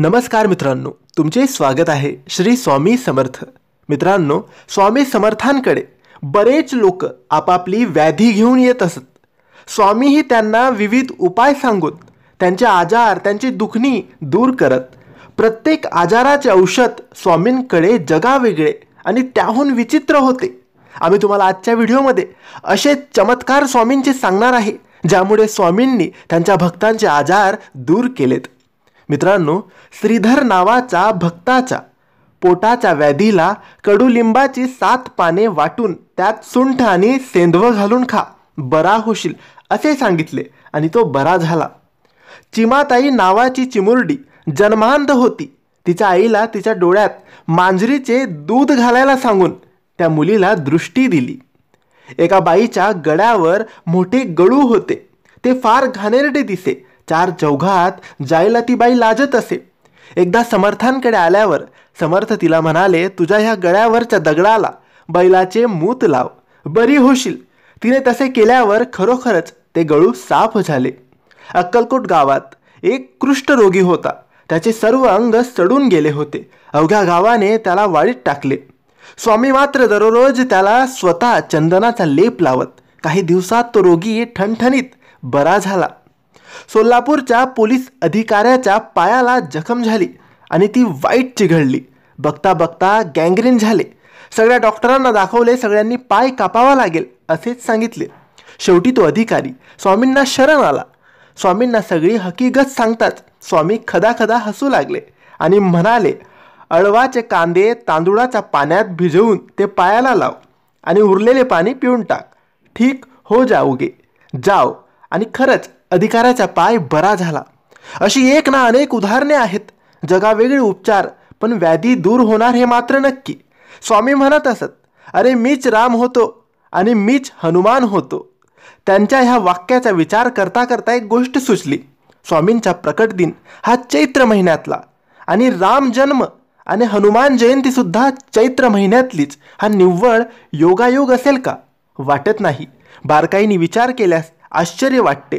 नमस्कार मित्रांनो तुमचे स्वागत आहे श्री स्वामी समर्थ मित्रांनो स्वामी समर्थांकडे बरेच लोक आपापली व्याधी घेऊन येत असत स्वामीही त्यांना विविध उपाय सांगून त्यांचे आजार त्यांची दुखणी दूर करत प्रत्येक आजाराचे औषध स्वामींकडे जगावेगळे आणि त्याहून विचित्र होते आम्ही तुम्हाला आजच्या व्हिडिओमध्ये असे चमत्कार स्वामींचे सांगणार आहे ज्यामुळे स्वामींनी त्यांच्या भक्तांचे आजार दूर केलेत मित्रांनो श्रीधर नावाचा भक्ताचा पोटाच्या व्याधीला कडुलिंबाची सात पाने वाटून त्यात सुंठ आणि सेंधव घालून खा बरा होशील असे सांगितले आणि तो बरा झाला चिमाताई नावाची चिमुरडी जन्मांध होती तिच्या आईला तिच्या डोळ्यात मांजरीचे दूध घालायला सांगून त्या मुलीला दृष्टी दिली एका बाईच्या गड्यावर मोठे गळू होते ते फार घाणेरडे दिसे चार चौघात जायला ती बाई लाजत असे एकदा समर्थांकडे आल्यावर समर्थ तिला म्हणाले तुझ्या ह्या गळ्यावरच्या दगडाला बैलाचे मूत लाव बरी होशील तिने तसे केल्यावर खरोखरच ते गळू साफ झाले अक्कलकोट गावात एक कृष्ठरोगी होता त्याचे सर्व अंग सडून गेले होते अवघ्या गावाने त्याला वाळीत टाकले स्वामी मात्र दररोज त्याला स्वतः चंदनाचा लेप लावत काही दिवसात तो रोगी ठणठणीत बरा झाला सोलापूरच्या पोलीस अधिकाऱ्याच्या पायाला जखम झाली आणि ती वाईट चिघळली बघता बघता गँग्रीन झाले सगळ्या डॉक्टरांना दाखवले सगळ्यांनी पाय कापावा लागेल असेच सांगितले शेवटी तो अधिकारी स्वामींना शरण आला स्वामींना सगळी हकीकत सांगताच स्वामी खदाखदा हसू लागले आणि म्हणाले अळवाचे कांदे तांदुळाच्या पाण्यात भिजवून ते पायाला लाव आणि उरलेले पाणी पिऊन टाक ठीक हो जाऊ गे जाव आणि खरंच अधिकाराचा पाय बरा झाला अशी एक ना अनेक उदाहरणे आहेत जगावेगळे उपचार पण व्याधी दूर होणार हे मात्र नक्की स्वामी म्हणत असत अरे मीच राम होतो आणि मीच हनुमान होतो त्यांच्या ह्या वाक्याचा विचार करता करता एक गोष्ट सुचली स्वामींचा प्रकट दिन हा चैत्र महिन्यातला आणि राम जन्म आणि हनुमान जयंतीसुद्धा चैत्र महिन्यातलीच हा निव्वळ योगायोग असेल का वाटत नाही बारकाईने विचार केल्यास आश्चर्य वाटते